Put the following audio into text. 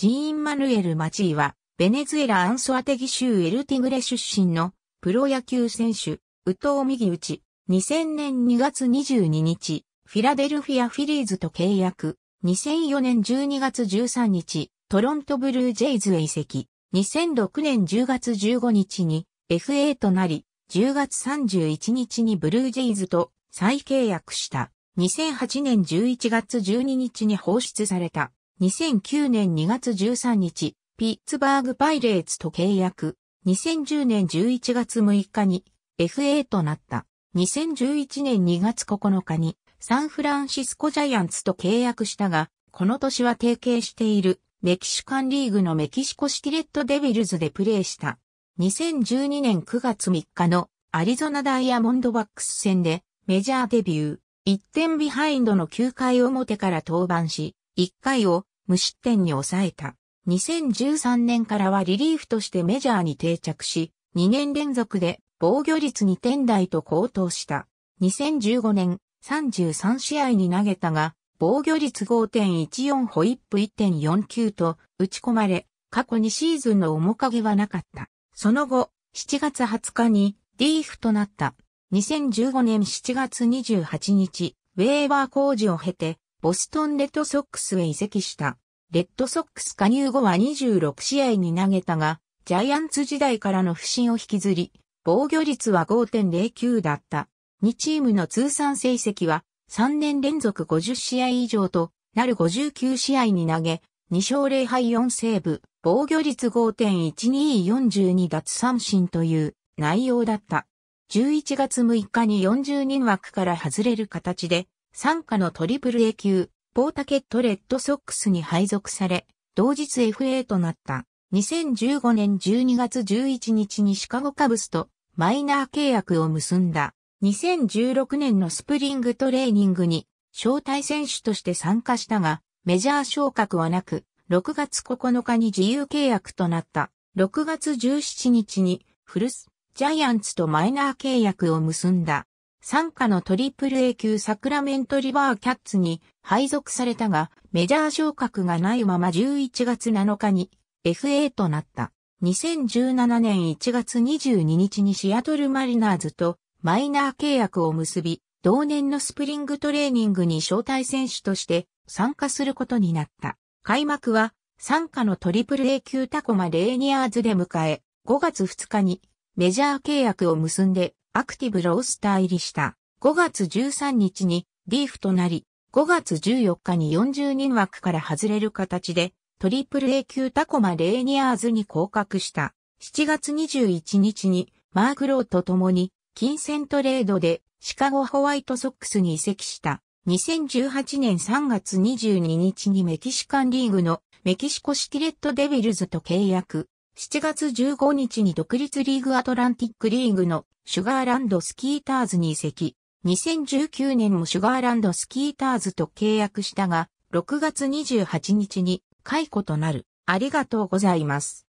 ジーン・マヌエル・マチーは、ベネズエラ・アンソアテギ州エルティグレ出身のプロ野球選手、ウトウ・ミギウチ、2000年2月22日、フィラデルフィア・フィリーズと契約、2004年12月13日、トロント・ブルージェイズへ移籍、2006年10月15日に FA となり、10月31日にブルージェイズと再契約した。2008年11月12日に放出された。2009年2月13日、ピッツバーグパイレーツと契約。2010年11月6日に FA となった。2011年2月9日にサンフランシスコジャイアンツと契約したが、この年は提携しているメキシカンリーグのメキシコシティレッドデビルズでプレーした。2012年9月3日のアリゾナダイヤモンドバックス戦でメジャーデビュー。1点ビハインドの9回表から登板し、1回を無失点に抑えた。2013年からはリリーフとしてメジャーに定着し、2年連続で防御率2点台と高騰した。2015年33試合に投げたが、防御率5.14ホイップ1.49と打ち込まれ、過去2シーズンの面影はなかった。その後、7月20日にリーフとなった。2015年7月28日、ウェーバー工事を経て、ボストンレッドソックスへ移籍した。レッドソックス加入後は26試合に投げたが、ジャイアンツ時代からの不振を引きずり、防御率は5.09だった。2チームの通算成績は3年連続50試合以上となる59試合に投げ、2勝0敗4セーブ、防御率5.1242奪三振という内容だった。11月6日に40人枠から外れる形で参加のトリプル A 級、ポータケットレッドソックスに配属され、同日 FA となった。2015年12月11日にシカゴカブスとマイナー契約を結んだ。2016年のスプリングトレーニングに招待選手として参加したが、メジャー昇格はなく、6月9日に自由契約となった。6月17日に、フルス、ジャイアンツとマイナー契約を結んだ。参加のトリプル A 級サクラメントリバーキャッツに配属されたが、メジャー昇格がないまま11月7日に FA となった。2017年1月22日にシアトルマリナーズとマイナー契約を結び、同年のスプリングトレーニングに招待選手として参加することになった。開幕は参加のトリプル A 級タコマレーニアーズで迎え、5月2日にメジャー契約を結んでアクティブロースター入りした。5月13日にリーフとなり、5月14日に40人枠から外れる形で、トリプル A 級タコマレーニアーズに降格した。7月21日にマーク・ローと共に金銭トレードでシカゴホワイトソックスに移籍した。2018年3月22日にメキシカンリーグのメキシコ式レッドデビルズと契約。7月15日に独立リーグアトランティックリーグのシュガーランドスキーターズに移籍。2019年もシュガーランドスキーターズと契約したが、6月28日に解雇となる。ありがとうございます。